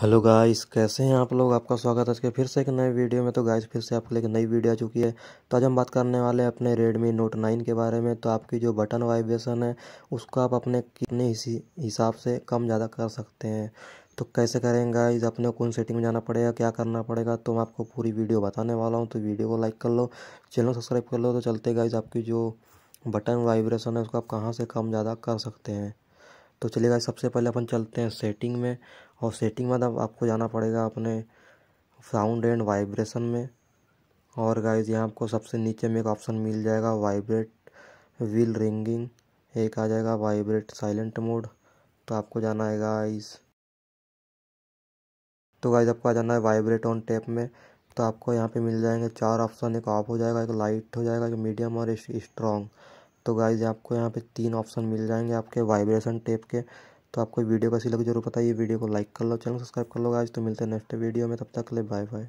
hello guys कैसे हैं आप लोग आपका स्वागत है इसके फिर से एक नए वीडियो में तो गाइस फिर से आपके लिए एक नई वीडियो आ चुकी है तो आज हम बात करने वाले हैं अपने रेडमी नोट नाइन के बारे में तो आपकी जो बटन वाइब्रेशन है उसको आप अपने कितने हिसाब से कम ज़्यादा कर सकते हैं तो कैसे करेंगे गाइस अपने कौन सेटिंग में जाना पड़ेगा क्या करना पड़ेगा तो मैं आपको पूरी वीडियो बताने वाला हूँ तो वीडियो को लाइक कर लो चैनल सब्सक्राइब कर लो तो चलते गाइज आपकी जो बटन वाइब्रेशन है उसको आप कहाँ से कम ज़्यादा कर सकते हैं तो चलिए गाइज सबसे पहले अपन चलते हैं सेटिंग में और सेटिंग में अब आपको जाना पड़ेगा अपने साउंड एंड वाइब्रेशन में और गाइज यहाँ आपको सबसे नीचे में एक ऑप्शन मिल जाएगा वाइब्रेट व्हील रिंगिंग एक आ जाएगा वाइब्रेट साइलेंट मोड तो आपको जाना है गाइज तो गाइज आपको आ जाना है वाइब्रेट ऑन टैप में तो आपको यहाँ पे मिल जाएंगे चार ऑप्शन एक ऑफ हो जाएगा एक लाइट हो जाएगा एक मीडियम और स्ट्रॉन्ग तो गाइज आपको यहाँ पे तीन ऑप्शन मिल जाएंगे आपके वाइब्रेशन टेप के तो आपको वीडियो कैसी लगी जरूर बताइए वीडियो को लाइक कर लो चैनल सब्सक्राइब कर लो आज तो मिलते हैं नेक्स्ट वीडियो में तब तक ले बाय बाय